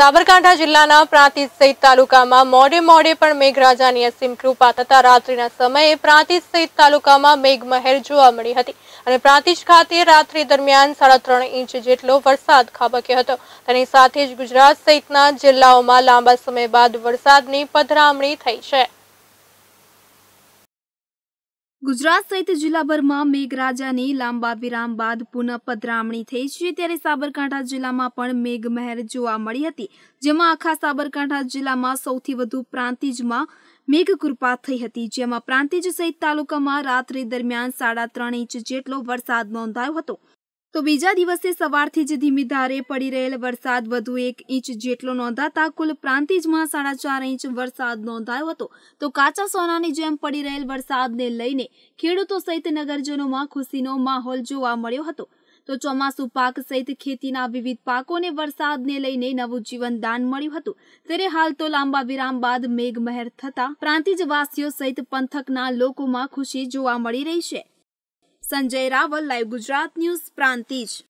સાબરકાંઠા જિલ્લાના પ્રાંતિજ સહિત તાલુકામાં મોડે મોડે પણ મેઘરાજાની અસીમ કૃપા થતા રાત્રિના સમયે પ્રાંતિજ સહિત તાલુકામાં મેઘમહેર જોવા મળી હતી અને પ્રાંતિજ ખાતે રાત્રિ દરમિયાન સાડા ત્રણ ઇંચ જેટલો વરસાદ ખાબક્યો હતો તેની સાથે જ ગુજરાત સહિતના જિલ્લાઓમાં લાંબા સમય બાદ વરસાદની પધરામણી થઈ છે ગુજરાત સહિત જિલ્લાભરમાં મેઘરાજાની લાંબા વિરામ બાદ પુનઃ પધરામણી થઈ છે ત્યારે સાબરકાંઠા જિલ્લામાં પણ મેઘમહેર જોવા મળી હતી જેમાં આખા સાબરકાંઠા જિલ્લામાં સૌથી વધુ પ્રાંતિજમાં મેઘકૃપા થઈ હતી જેમાં પ્રાંતિજ સહિત તાલુકામાં રાત્રિ દરમિયાન સાડા ત્રણ ઇંચ જેટલો વરસાદ નોંધાયો હતો તો બીજા દિવસે સવારથી જ ધીમી ધારે પડી રહેલ વરસાદ વધુ એક ઇંચ જેટલો નોંધાતા કુલ પ્રાંતિજમાં સાડા ચાર ઇંચ વરસાદ નોંધાયો હતો તો કાચા સોનાની જેમ પડી રહેલ વરસાદને લઈને ખેડૂતો સહિત નગરજનોમાં ખુશીનો માહોલ જોવા મળ્યો હતો તો ચોમાસુ પાક સહિત ખેતીના વિવિધ પાકોને વરસાદને લઈને નવું જીવન દાન મળ્યું હતું ત્યારે હાલ તો લાંબા વિરામ બાદ મેઘમહેર થતા પ્રાંતિજવાસીઓ સહિત પંથકના લોકોમાં ખુશી જોવા મળી રહી છે સંજય રાવલ લાઈવ ગુજરાત ન્યૂઝ પ્રાંતિજ